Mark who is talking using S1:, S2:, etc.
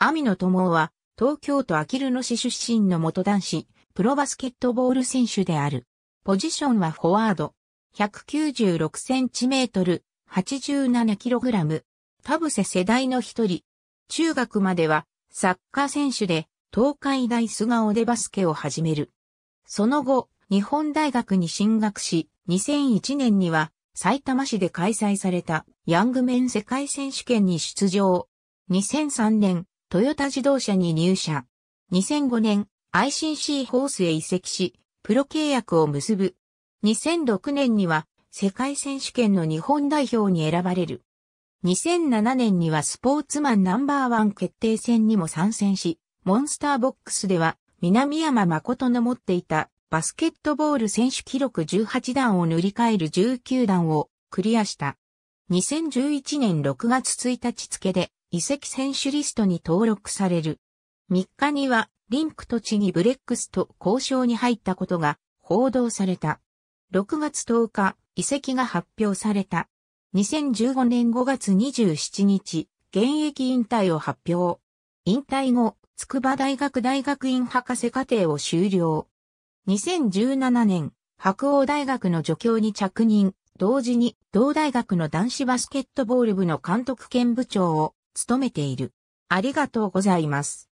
S1: 網野友夫は、東
S2: 京都アキル野市出身の元男子、プロバスケットボール選手である。ポジションはフォワード。196センチメートル、87キログラム。田セ世代の一人。中学までは、サッカー選手で、東海大菅生でバスケを始める。その後、日本大学に進学し、2001年には、埼玉市で開催された、ヤングメン世界選手権に出場。2003年、トヨタ自動車に入社。2005年、ICC ホースへ移籍し、プロ契約を結ぶ。2006年には、世界選手権の日本代表に選ばれる。2007年にはスポーツマンナンバーワン決定戦にも参戦し、モンスターボックスでは、南山誠の持っていたバスケットボール選手記録18段を塗り替える19段をクリアした。2011年6月1日付で遺跡選手リストに登録される。3日には、リンクと地にブレックスと交渉に入ったことが報道された。6月10日、遺跡が発表された。2015年5月27日、現役引退を発表。引退後、筑波大学大学院博士課程を修了。2017年、白鸚大学の助教に着任、同時に同大学の男子バスケットボール部の監督兼部長を務めている。ありがとうございます。